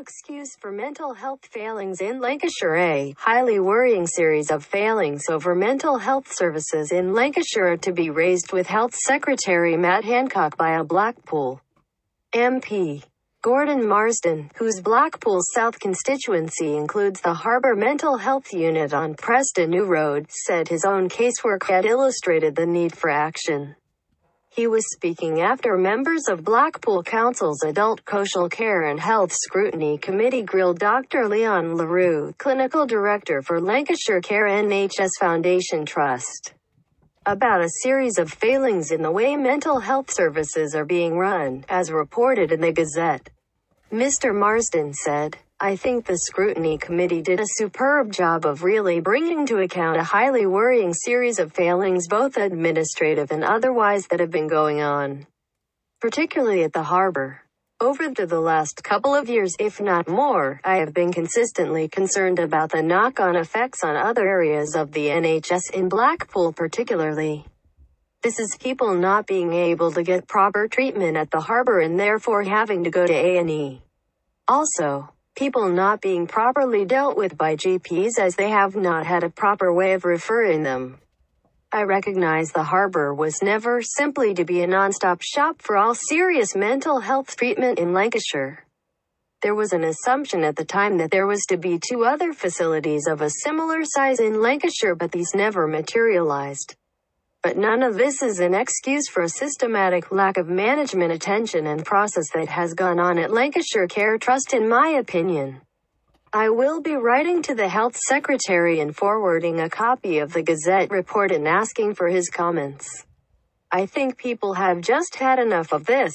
excuse for mental health failings in Lancashire. A highly worrying series of failings over mental health services in Lancashire to be raised with Health Secretary Matt Hancock by a Blackpool MP. Gordon Marsden, whose Blackpool South constituency includes the Harbour Mental Health Unit on Preston New Road, said his own casework had illustrated the need for action. He was speaking after members of Blackpool Council's Adult Social Care and Health Scrutiny Committee grilled Dr. Leon LaRue, Clinical Director for Lancashire Care NHS Foundation Trust about a series of failings in the way mental health services are being run, as reported in the Gazette. Mr. Marsden said, I think the scrutiny committee did a superb job of really bringing to account a highly worrying series of failings both administrative and otherwise that have been going on, particularly at the harbor. Over the, the last couple of years, if not more, I have been consistently concerned about the knock-on effects on other areas of the NHS in Blackpool particularly. This is people not being able to get proper treatment at the harbour and therefore having to go to A&E. Also, people not being properly dealt with by GPs as they have not had a proper way of referring them. I recognize the harbor was never simply to be a non-stop shop for all serious mental health treatment in Lancashire. There was an assumption at the time that there was to be two other facilities of a similar size in Lancashire but these never materialized. But none of this is an excuse for a systematic lack of management attention and process that has gone on at Lancashire Care Trust in my opinion. I will be writing to the health secretary and forwarding a copy of the Gazette report and asking for his comments. I think people have just had enough of this.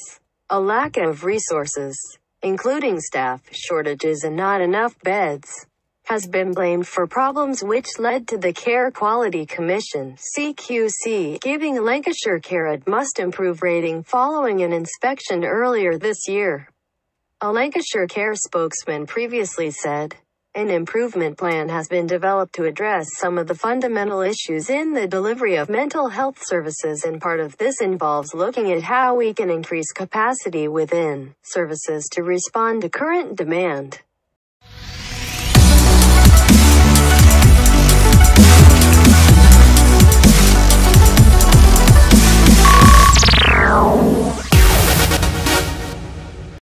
A lack of resources, including staff shortages and not enough beds, has been blamed for problems which led to the Care Quality Commission CQC giving Lancashire Care a must improve rating following an inspection earlier this year. A Lancashire Care spokesman previously said, an improvement plan has been developed to address some of the fundamental issues in the delivery of mental health services and part of this involves looking at how we can increase capacity within services to respond to current demand.